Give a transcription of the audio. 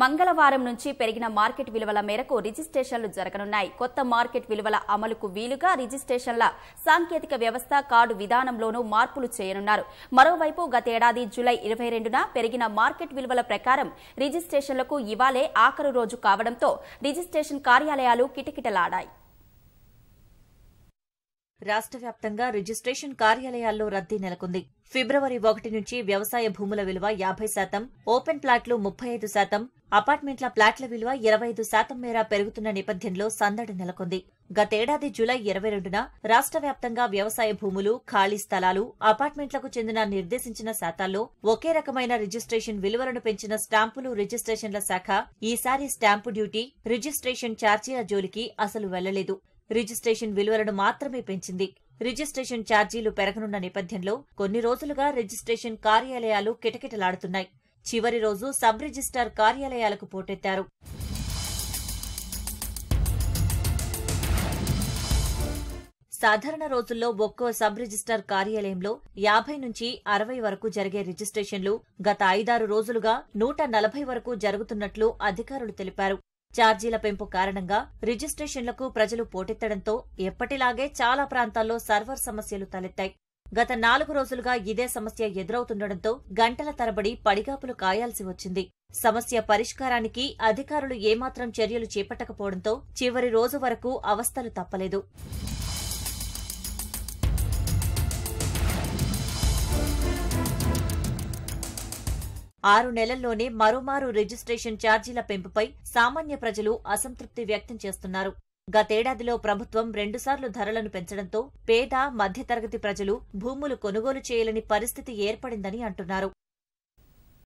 మంగళవారం నుంచి పెరిగిన మార్కెట్ విలువల మేరకు రిజిస్ట్రేషన్లు జరగనున్నాయి కొత్త మార్కెట్ విలువల అమలుకు వీలుగా రిజిస్ట్రేషన్ల సాంకేతిక వ్యవస్థ కార్డు విధానంలోనూ మార్పులు చేయనున్నారు మరోవైపు గతేడాది జులై ఇరవై రెండున పెరిగిన మార్కెట్ విలువల ప్రకారం రిజిస్ట్రేషన్లకు ఇవాళే ఆఖరు రోజు కావడంతో రిజిస్ట్రేషన్ కార్యాలయాలు కిటకిటలాడాయి రాష్ట వ్యాప్తంగా రిజిస్ట్రేషన్ కార్యాలయాల్లో రద్దీ నెలకొంది ఫిబ్రవరి ఒకటి నుంచి వ్యవసాయ భూముల విలువ యాభై శాతం ఓపెన్ ప్లాట్లు ముప్పై ఐదు శాతం అపార్ట్మెంట్ల ప్లాట్ల విలువ ఇరవై ఐదు శాతం మేర పెరుగుతున్న నేపథ్యంలో సందడి నెలకొంది గతేడాది జూలై ఇరవై రెండున రాష్ట్ర వ్యాప్తంగా వ్యవసాయ భూములు ఖాళీ స్థలాలు అపార్ట్మెంట్లకు చెందిన నిర్దేశించిన శాతాల్లో ఒకే రకమైన రిజిస్ట్రేషన్ విలువలను పెంచిన స్టాంపులు రిజిస్ట్రేషన్ల శాఖ ఈసారి స్టాంపు డ్యూటీ రిజిస్ట్రేషన్ ఛార్జీల జోలికి అసలు వెళ్లలేదు రిజిస్ట్రేషన్ విలువలను మాత్రమే పెంచింది రిజిస్ట్రేషన్ ఛార్జీలు పెరగనున్న నేపథ్యంలో కొన్ని రోజులుగా రిజిస్ట్రేషన్ కార్యాలయాలు కిటకిటలాడుతున్నాయి చివరి రోజు సబ్ రిజిస్టార్ కార్యాలయాలకు పోటెత్తారు సాధారణ రోజుల్లో ఒక్కో సబ్ రిజిస్టార్ కార్యాలయంలో యాభై నుంచి అరవై వరకు జరిగే రిజిస్ట్రేషన్లు గత ఐదారు రోజులుగా నూట నలభై వరకు జరుగుతున్నట్లు అధికారులు తెలిపారు ఛార్జీల పెంపు కారణంగా రిజిస్ట్రేషన్లకు ప్రజలు పోటెత్తడంతో ఎప్పటిలాగే చాలా ప్రాంతాల్లో సర్వర్ సమస్యలు తలెత్తాయి గత నాలుగు రోజులుగా ఇదే సమస్య ఎదురవుతుండటంతో గంటల తరబడి పడిగాపులు కాయాల్సి వచ్చింది సమస్య పరిష్కారానికి అధికారులు ఏమాత్రం చర్యలు చేపట్టకపోవడంతో చివరి రోజు వరకు అవస్థలు తప్పలేదు ఆరు నెలల్లోనే మరోమారు రిజిస్ట్రేషన్ ఛార్జీల పెంపుపై సామాన్య ప్రజలు అసంతృప్తి వ్యక్తం చేస్తున్నారు గతేడాదిలో ప్రభుత్వం రెండుసార్లు ధరలను పెంచడంతో పేద మధ్యతరగతి ప్రజలు భూములు కొనుగోలు చేయలేని పరిస్థితి ఏర్పడిందని అంటున్నారు